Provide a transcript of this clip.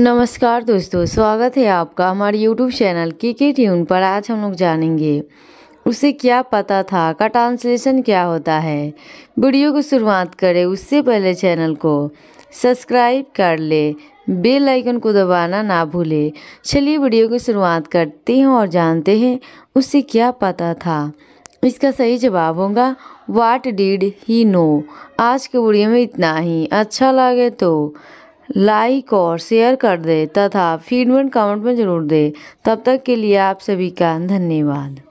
नमस्कार दोस्तों स्वागत है आपका हमारे YouTube चैनल के के ट्यून पर आज हम लोग जानेंगे उसे क्या पता था का ट्रांसलेशन क्या होता है वीडियो को शुरुआत करें उससे पहले चैनल को सब्सक्राइब कर ले बेल आइकन को दबाना ना भूले चलिए वीडियो की शुरुआत करते हैं और जानते हैं उसे क्या पता था इसका सही जवाब होगा वाट डिड ही नो आज के वीडियो में इतना ही अच्छा लगे तो लाइक और शेयर कर दें तथा फीडबैक कमेंट में ज़रूर दें तब तक के लिए आप सभी का धन्यवाद